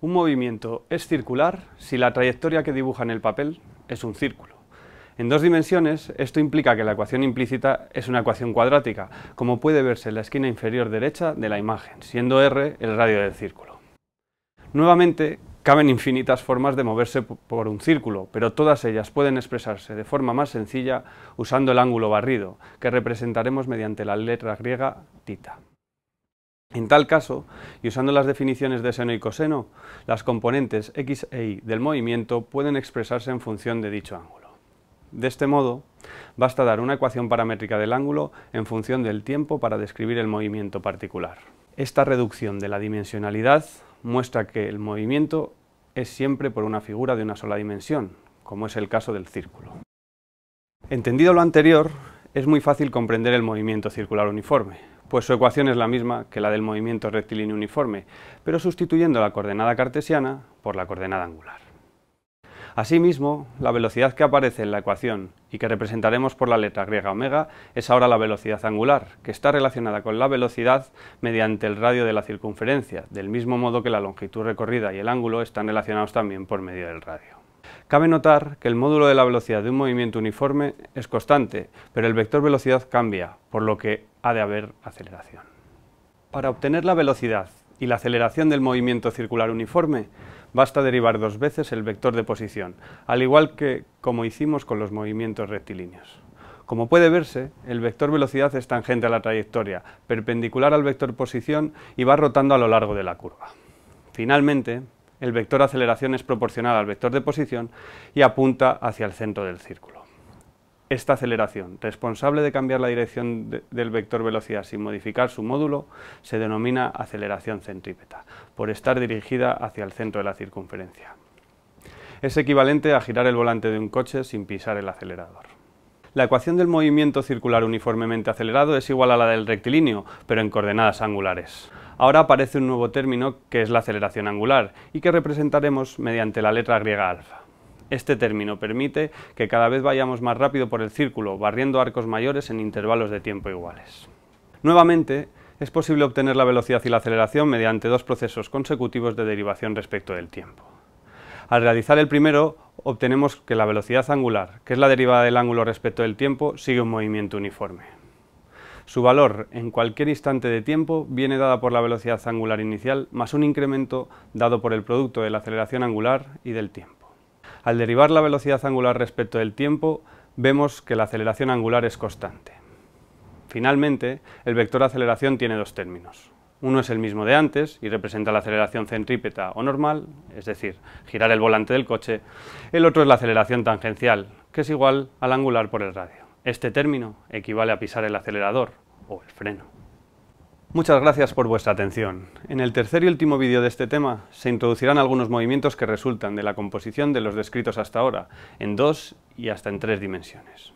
Un movimiento es circular si la trayectoria que dibuja en el papel es un círculo. En dos dimensiones, esto implica que la ecuación implícita es una ecuación cuadrática, como puede verse en la esquina inferior derecha de la imagen, siendo r el radio del círculo. Nuevamente, caben infinitas formas de moverse por un círculo, pero todas ellas pueden expresarse de forma más sencilla usando el ángulo barrido, que representaremos mediante la letra griega tita. En tal caso, y usando las definiciones de seno y coseno, las componentes x e y del movimiento pueden expresarse en función de dicho ángulo. De este modo, basta dar una ecuación paramétrica del ángulo en función del tiempo para describir el movimiento particular. Esta reducción de la dimensionalidad muestra que el movimiento es siempre por una figura de una sola dimensión, como es el caso del círculo. Entendido lo anterior, es muy fácil comprender el movimiento circular uniforme, pues su ecuación es la misma que la del movimiento rectilíneo uniforme, pero sustituyendo la coordenada cartesiana por la coordenada angular. Asimismo, la velocidad que aparece en la ecuación y que representaremos por la letra griega omega es ahora la velocidad angular, que está relacionada con la velocidad mediante el radio de la circunferencia, del mismo modo que la longitud recorrida y el ángulo están relacionados también por medio del radio. Cabe notar que el módulo de la velocidad de un movimiento uniforme es constante, pero el vector velocidad cambia, por lo que ha de haber aceleración. Para obtener la velocidad y la aceleración del movimiento circular uniforme, basta derivar dos veces el vector de posición, al igual que como hicimos con los movimientos rectilíneos. Como puede verse, el vector velocidad es tangente a la trayectoria, perpendicular al vector posición y va rotando a lo largo de la curva. Finalmente, el vector aceleración es proporcional al vector de posición y apunta hacia el centro del círculo. Esta aceleración, responsable de cambiar la dirección del vector velocidad sin modificar su módulo, se denomina aceleración centrípeta, por estar dirigida hacia el centro de la circunferencia. Es equivalente a girar el volante de un coche sin pisar el acelerador. La ecuación del movimiento circular uniformemente acelerado es igual a la del rectilíneo, pero en coordenadas angulares. Ahora aparece un nuevo término que es la aceleración angular y que representaremos mediante la letra griega alfa. Este término permite que cada vez vayamos más rápido por el círculo, barriendo arcos mayores en intervalos de tiempo iguales. Nuevamente, es posible obtener la velocidad y la aceleración mediante dos procesos consecutivos de derivación respecto del tiempo. Al realizar el primero, obtenemos que la velocidad angular, que es la derivada del ángulo respecto del tiempo, sigue un movimiento uniforme. Su valor en cualquier instante de tiempo viene dada por la velocidad angular inicial más un incremento dado por el producto de la aceleración angular y del tiempo. Al derivar la velocidad angular respecto del tiempo, vemos que la aceleración angular es constante. Finalmente, el vector aceleración tiene dos términos, uno es el mismo de antes y representa la aceleración centrípeta o normal, es decir, girar el volante del coche. El otro es la aceleración tangencial, que es igual al angular por el radio. Este término equivale a pisar el acelerador o el freno. Muchas gracias por vuestra atención. En el tercer y último vídeo de este tema se introducirán algunos movimientos que resultan de la composición de los descritos hasta ahora, en dos y hasta en tres dimensiones.